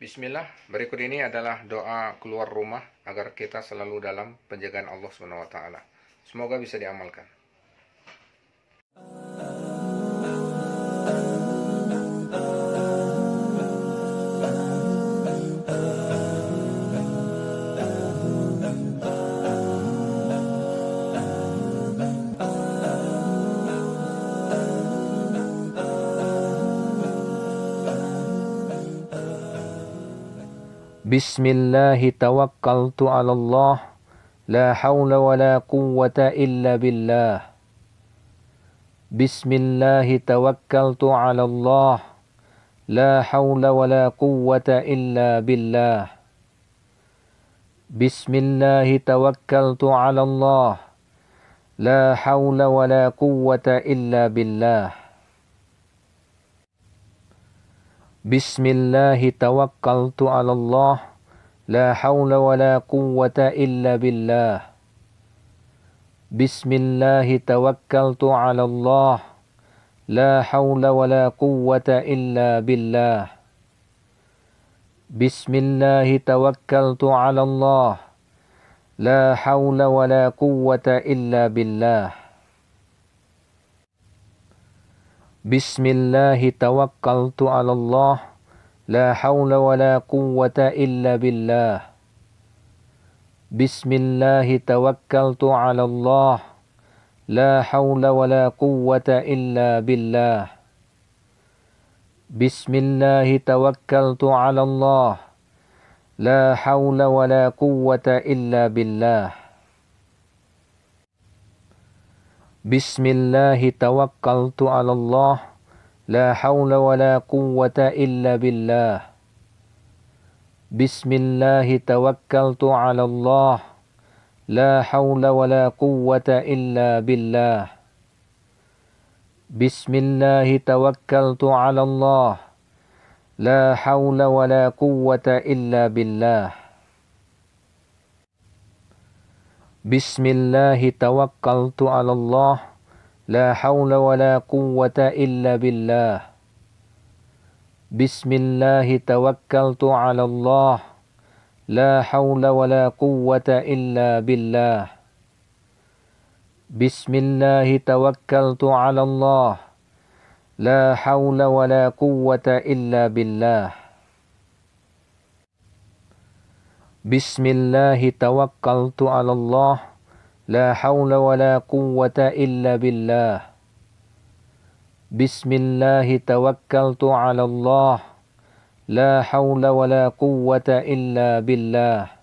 Bismillah, berikut ini adalah doa keluar rumah agar kita selalu dalam penjagaan Allah SWT. Semoga bisa diamalkan. Uh. بسم الله توكلت على الله لا حول ولا قوة إلا بالله بسم الله توكلت على الله لا حول ولا قوة إلا بالله بسم الله توكلت على الله لا حول ولا قوة إلا بالله بسم الله توكلت على الله لا حول ولا قوة إلا بالله بسم الله توكلت على الله لا حول ولا قوة إلا بالله بسم الله توكلت على الله لا حول ولا قوة إلا بالله بسم الله توكلت على الله لا حول ولا قوة إلا بالله بسم الله توكلت على الله لا حول ولا قوة إلا بالله بسم الله توكلت على الله لا حول ولا قوة إلا بالله بسم الله توكلت على الله لا حول ولا قوة إلا بالله بسم الله توكلت على الله لا حول ولا قوة إلا بالله بسم الله توكلت على الله لا حول ولا قوة إلا بالله بسم الله توكلت على الله لا حول ولا قوة إلا بالله بسم الله توكلت على الله لا حول ولا قوة إلا بالله بسم الله توكلت على الله لا حول ولا قوة إلا بالله بسم الله توكلت على الله لا حول ولا قوة إلا بالله بسم الله توكلت على الله لا حول ولا قوة إلا بالله